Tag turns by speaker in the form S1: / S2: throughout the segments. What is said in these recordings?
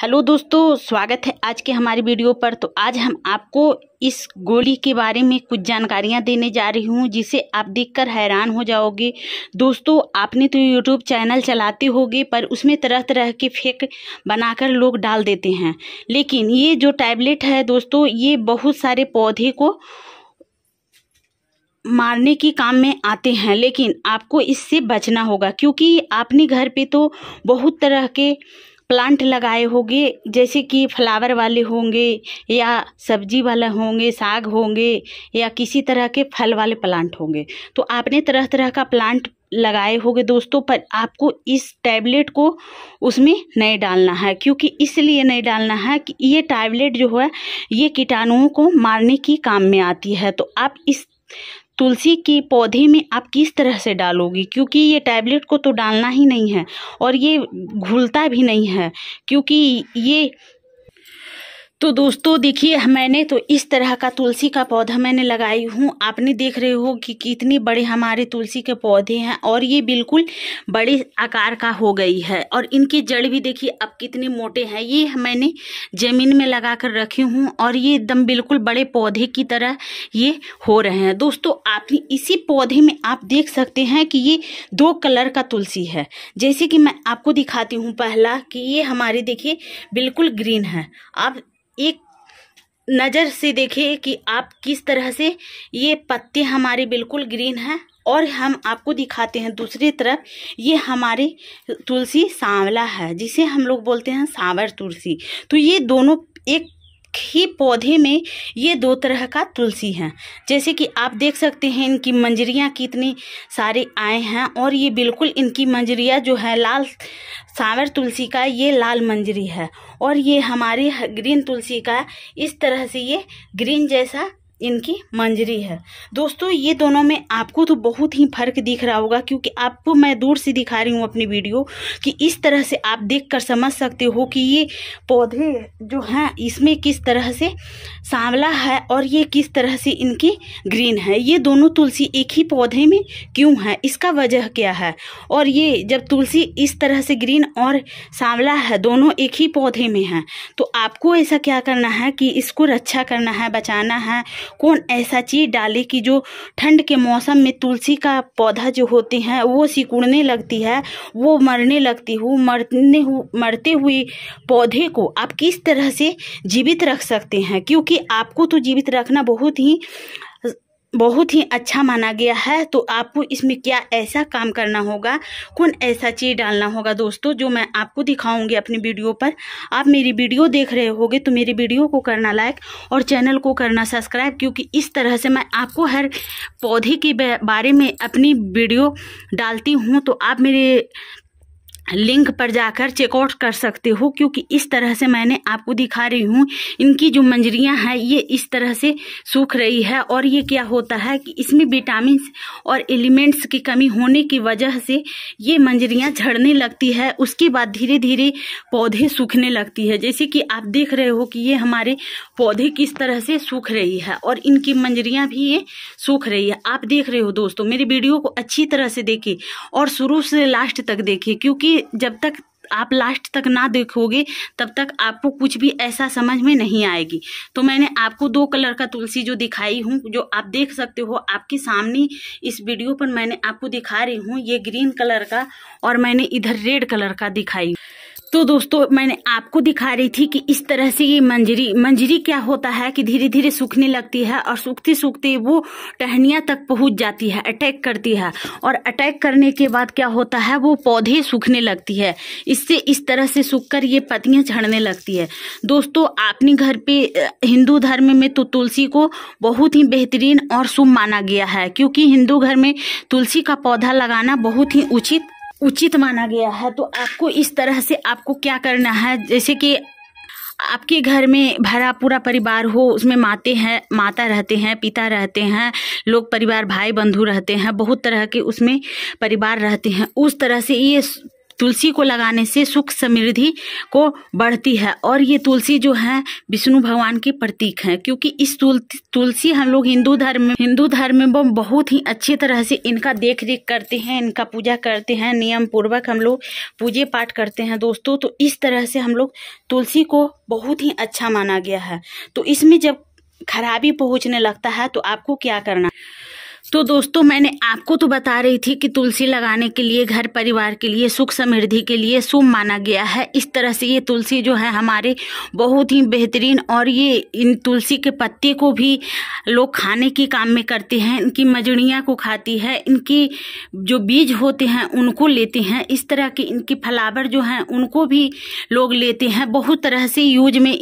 S1: hello दोस्तों स्वागत है आज के हमारी वीडियो पर तो आज हम आपको इस गोली के बारे में कुछ जानकारियां देने जा रही हूं जिसे आप देखकर हैरान हो जाओगे दोस्तों आपने तो यूट्यूब चैनल चलाते होगे पर उसमें तरह तरह के फेक बनाकर लोग डाल देते हैं लेकिन ये जो टैबलेट है दोस्तों ये बहुत सारे पौधे को मारने के काम में आते हैं लेकिन आपको इससे बचना होगा क्योंकि आपने घर पर तो बहुत तरह के प्लांट लगाए होंगे जैसे कि फ्लावर वाले होंगे या सब्जी वाला होंगे साग होंगे या किसी तरह के फल वाले प्लांट होंगे तो आपने तरह तरह का प्लांट लगाए होंगे दोस्तों पर आपको इस टैबलेट को उसमें नहीं डालना है क्योंकि इसलिए नहीं डालना है कि ये टैबलेट जो है ये कीटाणुओं को मारने की काम में आती है तो आप इस तुलसी के पौधे में आप किस तरह से डालोगी क्योंकि ये टैबलेट को तो डालना ही नहीं है और ये घुलता भी नहीं है क्योंकि ये तो दोस्तों देखिए मैंने तो इस तरह का तुलसी का पौधा मैंने लगाई हूँ आपने देख रहे हो कि कितने बड़े हमारे तुलसी के पौधे हैं और ये बिल्कुल बड़े आकार का हो गई है और इनकी जड़ भी देखिए अब कितने मोटे हैं ये मैंने ज़मीन में लगा कर रखी हूँ और ये एकदम बिल्कुल बड़े पौधे की तरह ये हो रहे हैं दोस्तों आप इसी पौधे में आप देख सकते हैं कि ये दो कलर का तुलसी है जैसे कि मैं आपको दिखाती हूँ पहला कि ये हमारे देखिए बिल्कुल ग्रीन है आप एक नज़र से देखें कि आप किस तरह से ये पत्ते हमारे बिल्कुल ग्रीन हैं और हम आपको दिखाते हैं दूसरी तरफ ये हमारी तुलसी सांवला है जिसे हम लोग बोलते हैं सांवर तुलसी तो ये दोनों एक ही पौधे में ये दो तरह का तुलसी है जैसे कि आप देख सकते हैं इनकी मंजरियाँ कितनी सारी आए हैं और ये बिल्कुल इनकी मंजरिया जो है लाल सांवर तुलसी का ये लाल मंजरी है और ये हमारी ग्रीन तुलसी का इस तरह से ये ग्रीन जैसा इनकी मंजरी है दोस्तों ये दोनों में आपको तो बहुत ही फर्क दिख रहा होगा क्योंकि आपको मैं दूर से दिखा रही हूँ अपनी वीडियो कि इस तरह से आप देखकर समझ सकते हो कि ये पौधे जो हैं इसमें किस तरह से सांवला है और ये किस तरह से इनकी ग्रीन है ये दोनों तुलसी एक ही पौधे में क्यों है इसका वजह क्या है और ये जब तुलसी इस तरह से ग्रीन और सांवला है दोनों एक ही पौधे में है तो आपको ऐसा क्या करना है कि इसको रक्षा करना है बचाना है कौन ऐसा चीज़ डाले कि जो ठंड के मौसम में तुलसी का पौधा जो होते हैं वो सिकुड़ने लगती है वो मरने लगती हूँ मरने हु, मरते हुए पौधे को आप किस तरह से जीवित रख सकते हैं क्योंकि आपको तो जीवित रखना बहुत ही बहुत ही अच्छा माना गया है तो आपको इसमें क्या ऐसा काम करना होगा कौन ऐसा चीज़ डालना होगा दोस्तों जो मैं आपको दिखाऊंगी अपनी वीडियो पर आप मेरी वीडियो देख रहे होगे तो मेरी वीडियो को करना लाइक और चैनल को करना सब्सक्राइब क्योंकि इस तरह से मैं आपको हर पौधे के बारे में अपनी वीडियो डालती हूँ तो आप मेरे लिंक पर जाकर चेकआउट कर सकते हो क्योंकि इस तरह से मैंने आपको दिखा रही हूँ इनकी जो मंजरियाँ हैं ये इस तरह से सूख रही है और ये क्या होता है कि इसमें विटामिन और एलिमेंट्स की कमी होने की वजह से ये मंजरियाँ झड़ने लगती है उसके बाद धीरे धीरे पौधे सूखने लगती है जैसे कि आप देख रहे हो कि ये हमारे पौधे किस तरह से सूख रही है और इनकी मंजरियाँ भी ये सूख रही है आप देख रहे हो दोस्तों मेरी वीडियो को अच्छी तरह से देखें और शुरू से लास्ट तक देखें क्योंकि जब तक आप लास्ट तक ना देखोगे तब तक आपको कुछ भी ऐसा समझ में नहीं आएगी तो मैंने आपको दो कलर का तुलसी जो दिखाई हूँ जो आप देख सकते हो आपके सामने इस वीडियो पर मैंने आपको दिखा रही हूँ ये ग्रीन कलर का और मैंने इधर रेड कलर का दिखाई तो दोस्तों मैंने आपको दिखा रही थी कि इस तरह से ये मंजरी मंजरी क्या होता है कि धीरे धीरे सूखने लगती है और सूखते सूखते वो टहनिया तक पहुंच जाती है अटैक करती है और अटैक करने के बाद क्या होता है वो पौधे सूखने लगती है इससे इस तरह से सूख कर ये पत्तियां झड़ने लगती है दोस्तों अपने घर पे हिंदू धर्म में तो तुलसी को बहुत ही बेहतरीन और शुभ माना गया है क्योंकि हिंदू घर में तुलसी का पौधा लगाना बहुत ही उचित उचित माना गया है तो आपको इस तरह से आपको क्या करना है जैसे कि आपके घर में भरा पूरा परिवार हो उसमें माते हैं माता रहते हैं पिता रहते हैं लोग परिवार भाई बंधु रहते हैं बहुत तरह के उसमें परिवार रहते हैं उस तरह से ये तुलसी को लगाने से सुख समृद्धि को बढ़ती है और ये तुलसी जो है विष्णु भगवान के प्रतीक है क्योंकि इस तुलसी हम लोग हिंदू धर्म हिंदू धर्म में बहुत ही अच्छी तरह से इनका देख रेख करते हैं इनका पूजा करते हैं नियम पूर्वक हम लोग पूजे पाठ करते हैं दोस्तों तो इस तरह से हम लोग तुलसी को बहुत ही अच्छा माना गया है तो इसमें जब खराबी पहुँचने लगता है तो आपको क्या करना तो दोस्तों मैंने आपको तो बता रही थी कि तुलसी लगाने के लिए घर परिवार के लिए सुख समृद्धि के लिए शुभ माना गया है इस तरह से ये तुलसी जो है हमारे बहुत ही बेहतरीन और ये इन तुलसी के पत्ते को भी लोग खाने के काम में करते हैं इनकी मजड़ियाँ को खाती है इनकी जो बीज होते हैं उनको लेते हैं इस तरह की इनकी फलावर जो हैं उनको भी लोग लेते हैं बहुत तरह से यूज में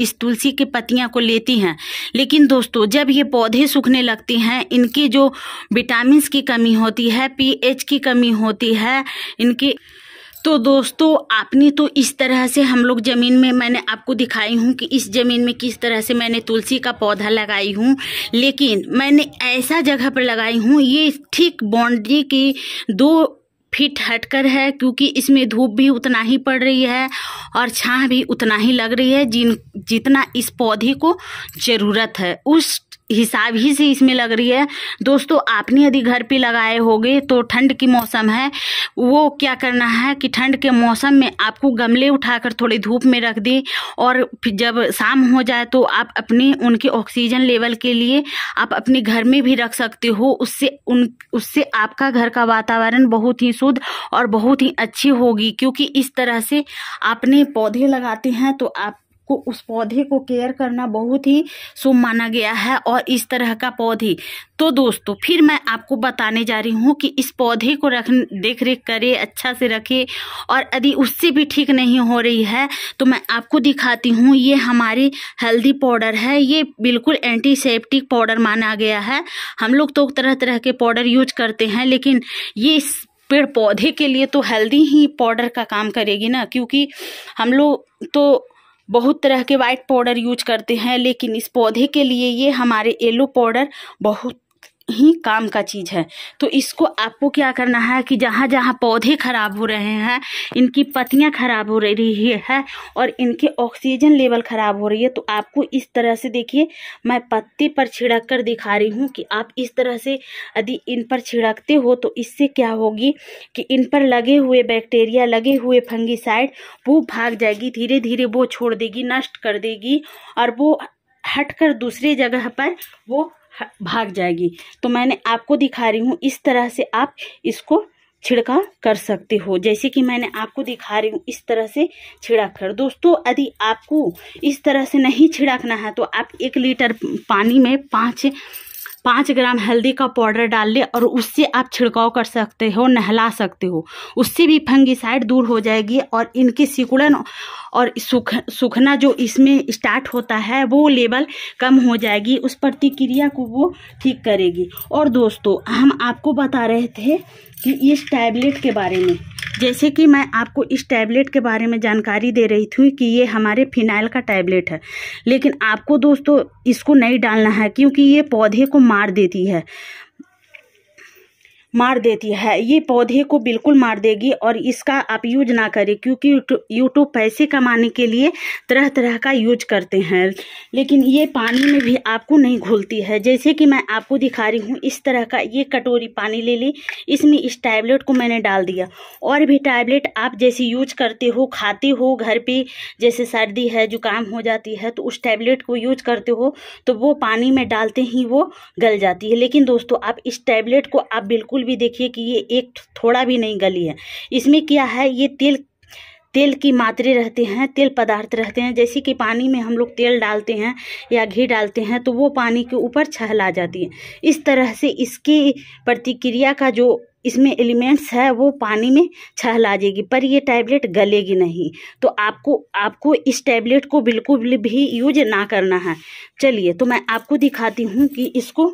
S1: इस तुलसी के पत्तियाँ को लेती हैं लेकिन दोस्तों जब ये पौधे सूखने लगते हैं इनकी जो विटामिन की कमी होती है पीएच की कमी होती है इनकी तो दोस्तों आपने तो इस तरह से हम लोग ज़मीन में मैंने आपको दिखाई हूँ कि इस ज़मीन में किस तरह से मैंने तुलसी का पौधा लगाई हूँ लेकिन मैंने ऐसा जगह पर लगाई हूँ ये ठीक बाउंड्री की दो फिट हटकर है क्योंकि इसमें धूप भी उतना ही पड़ रही है और छाँह भी उतना ही लग रही है जिन जितना इस पौधे को ज़रूरत है उस हिसाब ही से इसमें लग रही है दोस्तों आपने यदि घर पे लगाए होगे तो ठंड की मौसम है वो क्या करना है कि ठंड के मौसम में आपको गमले उठाकर थोड़ी धूप में रख दें और जब शाम हो जाए तो आप अपने उनके ऑक्सीजन लेवल के लिए आप अपने घर में भी रख सकते हो उससे उन उससे आपका घर का वातावरण बहुत ही शुद्ध और बहुत ही अच्छी होगी क्योंकि इस तरह से आपने पौधे लगाते हैं तो आप को उस पौधे को केयर करना बहुत ही शुभ माना गया है और इस तरह का पौधे तो दोस्तों फिर मैं आपको बताने जा रही हूँ कि इस पौधे को रख देख रेख करे अच्छा से रखे और यदि उससे भी ठीक नहीं हो रही है तो मैं आपको दिखाती हूँ ये हमारी हेल्दी पाउडर है ये बिल्कुल एंटीसेप्टिक पाउडर माना गया है हम लोग तो तरह तरह के पाउडर यूज करते हैं लेकिन ये पेड़ पौधे के लिए तो हेल्दी ही पाउडर का काम करेगी ना क्योंकि हम लोग तो बहुत तरह के वाइट पाउडर यूज करते हैं लेकिन इस पौधे के लिए ये हमारे येलो पाउडर बहुत ही काम का चीज़ है तो इसको आपको क्या करना है कि जहाँ जहाँ पौधे ख़राब हो रहे हैं इनकी पत्तियाँ ख़राब हो रही है और इनके ऑक्सीजन लेवल ख़राब हो रही है तो आपको इस तरह से देखिए मैं पत्ते पर छिड़क कर दिखा रही हूँ कि आप इस तरह से यदि इन पर छिड़कते हो तो इससे क्या होगी कि इन पर लगे हुए बैक्टीरिया लगे हुए फंगिसाइड वो भाग जाएगी धीरे धीरे वो छोड़ देगी नष्ट कर देगी और वो हट कर दूसरी जगह पर वो भाग जाएगी तो मैंने आपको दिखा रही हूँ इस तरह से आप इसको छिड़काव कर सकते हो जैसे कि मैंने आपको दिखा रही हूँ इस तरह से छिड़क कर दोस्तों यदि आपको इस तरह से नहीं छिड़कना है तो आप एक लीटर पानी में पाँच पाँच ग्राम हल्दी का पाउडर डाल ले और उससे आप छिड़काव कर सकते हो नहला सकते हो उससे भी फंगिसाइड दूर हो जाएगी और इनके सिकुड़न और सूख सूखना जो इसमें स्टार्ट होता है वो लेवल कम हो जाएगी उस प्रतिक्रिया को वो ठीक करेगी और दोस्तों हम आपको बता रहे थे कि इस टैबलेट के बारे में जैसे कि मैं आपको इस टैबलेट के बारे में जानकारी दे रही थी कि ये हमारे फिनाइल का टैबलेट है लेकिन आपको दोस्तों इसको नहीं डालना है क्योंकि ये पौधे को मार देती है मार देती है ये पौधे को बिल्कुल मार देगी और इसका आप यूज ना करें क्योंकि यूट्यूब पैसे कमाने के लिए तरह तरह का यूज करते हैं लेकिन ये पानी में भी आपको नहीं घुलती है जैसे कि मैं आपको दिखा रही हूँ इस तरह का ये कटोरी पानी ले ली इसमें इस टैबलेट को मैंने डाल दिया और भी टैबलेट आप जैसे यूज करते हो खाते हो घर पर जैसे सर्दी है जुकाम हो जाती है तो उस टैबलेट को यूज करते हो तो वो पानी में डालते ही वो गल जाती है लेकिन दोस्तों आप इस टैबलेट को आप बिल्कुल भी देखिए कि ये एक थोड़ा भी नहीं गली है इसमें क्या है ये तेल तेल की मात्रे रहते हैं तेल पदार्थ रहते हैं जैसे कि पानी में हम लोग तेल डालते हैं या घी डालते हैं तो वो पानी के ऊपर छहला जाती है इस तरह से इसकी प्रतिक्रिया का जो इसमें एलिमेंट्स है वो पानी में छहला जाएगी पर ये टैबलेट गलेगी नहीं तो आपको आपको इस टैबलेट को बिल्कुल भी यूज ना करना है चलिए तो मैं आपको दिखाती हूँ कि इसको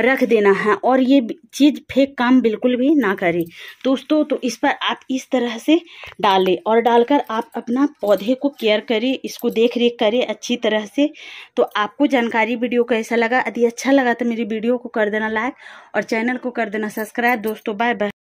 S1: रख देना है और ये चीज़ फेक काम बिल्कुल भी ना करें दोस्तों तो इस पर आप इस तरह से डालें और डालकर आप अपना पौधे को केयर करें इसको देख रेख करें अच्छी तरह से तो आपको जानकारी वीडियो कैसा लगा यदि अच्छा लगा तो मेरी वीडियो को कर देना लाइक और चैनल को कर देना सब्सक्राइब दोस्तों बाय बाय